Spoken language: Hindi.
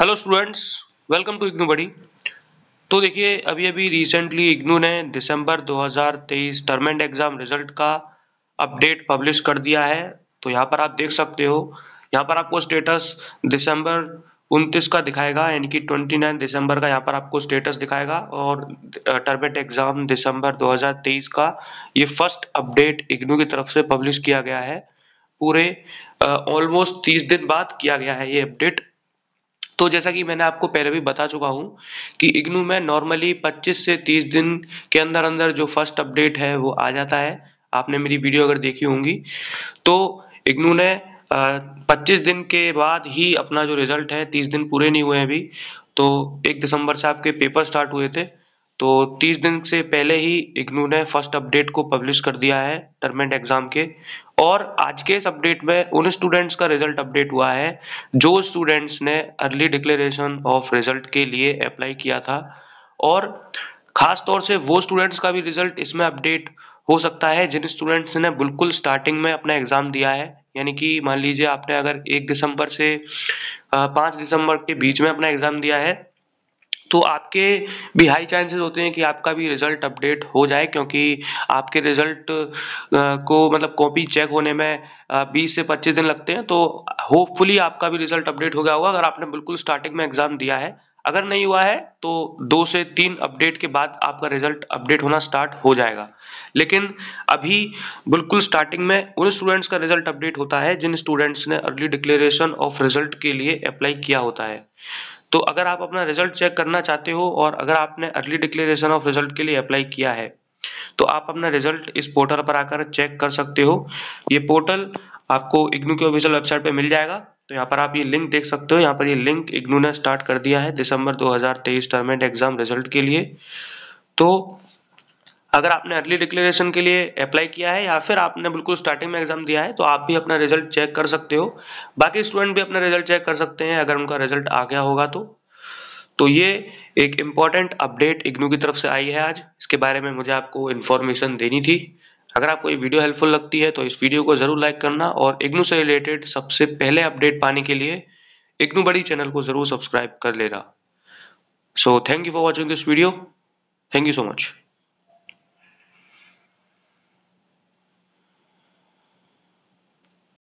hello students welcome to IGNOU buddy तो देखिए अभी अभी रिसेंटली इग्नू ने दिसंबर 2023 टर्म एंड एग्ज़ाम रिजल्ट का अपडेट पब्लिश कर दिया है तो यहाँ पर आप देख सकते हो यहाँ पर आपको स्टेटस दिसंबर उनतीस का दिखाएगा यानी कि 29 दिसंबर का यहाँ पर आपको स्टेटस दिखाएगा और टर्मेट एग्ज़ाम दिसंबर दो का ये फर्स्ट अपडेट इग्नू की तरफ से पब्लिश किया गया है पूरे ऑलमोस्ट तीस दिन बाद किया गया है ये अपडेट तो जैसा कि मैंने आपको पहले भी बता चुका हूँ कि इग्नू में नॉर्मली 25 से 30 दिन के अंदर अंदर जो फर्स्ट अपडेट है वो आ जाता है आपने मेरी वीडियो अगर देखी होंगी तो इग्नू ने पच्चीस दिन के बाद ही अपना जो रिजल्ट है तीस दिन पूरे नहीं हुए हैं अभी तो एक दिसंबर से आपके पेपर स्टार्ट हुए थे तो तीस दिन से पहले ही इग्नू ने फर्स्ट अपडेट को पब्लिश कर दिया है टर्मेंट एग्जाम के और आज के इस अपडेट में उन स्टूडेंट्स का रिजल्ट अपडेट हुआ है जो स्टूडेंट्स ने अर्ली डिक्लेरेशन ऑफ रिजल्ट के लिए अप्लाई किया था और खास तौर से वो स्टूडेंट्स का भी रिजल्ट इसमें अपडेट हो सकता है जिन स्टूडेंट्स ने बिल्कुल स्टार्टिंग में अपना एग्ज़ाम दिया है यानी कि मान लीजिए आपने अगर एक दिसंबर से पाँच दिसंबर के बीच में अपना एग्ज़ाम दिया है तो आपके भी हाई चांसेस होते हैं कि आपका भी रिज़ल्ट अपडेट हो जाए क्योंकि आपके रिज़ल्ट को मतलब कॉपी चेक होने में 20 से 25 दिन लगते हैं तो होपफुली आपका भी रिज़ल्ट अपडेट हो गया होगा अगर आपने बिल्कुल स्टार्टिंग में एग्ज़ाम दिया है अगर नहीं हुआ है तो दो से तीन अपडेट के बाद आपका रिजल्ट अपडेट होना स्टार्ट हो जाएगा लेकिन अभी बिल्कुल स्टार्टिंग में उन स्टूडेंट्स का रिजल्ट अपडेट होता है जिन स्टूडेंट्स ने अर्ली डिक्लेरेशन ऑफ रिजल्ट के लिए अप्लाई किया होता है तो अगर आप अपना रिजल्ट चेक करना चाहते हो और अगर आपने अर्ली डिक्लेरेशन ऑफ रिजल्ट के लिए अप्लाई किया है तो आप अपना रिजल्ट इस पोर्टल पर आकर चेक कर सकते हो ये पोर्टल आपको इग्नू के ऑफिशियल वेबसाइट पर मिल जाएगा तो यहाँ पर आप ये लिंक देख सकते हो यहाँ पर ये लिंक इग्नू ने स्टार्ट कर दिया है दिसंबर 2023 टर्मेंट एग्जाम रिजल्ट के लिए तो अगर आपने अर्ली डिक्लेरेशन के लिए अप्लाई किया है या फिर आपने बिल्कुल स्टार्टिंग में एग्जाम दिया है तो आप भी अपना रिजल्ट चेक कर सकते हो बाकी स्टूडेंट भी अपना रिजल्ट चेक कर सकते हैं अगर उनका रिजल्ट आ गया होगा तो तो ये एक इम्पॉर्टेंट अपडेट इग्नू की तरफ से आई है आज इसके बारे में मुझे आपको इन्फॉर्मेशन देनी थी अगर आपको ये वीडियो हेल्पफुल लगती है तो इस वीडियो को ज़रूर लाइक करना और इग्नू से रिलेटेड सबसे पहले अपडेट पाने के लिए इग्नू बड़ी चैनल को ज़रूर सब्सक्राइब कर लेना so thank you for watching this video thank you so much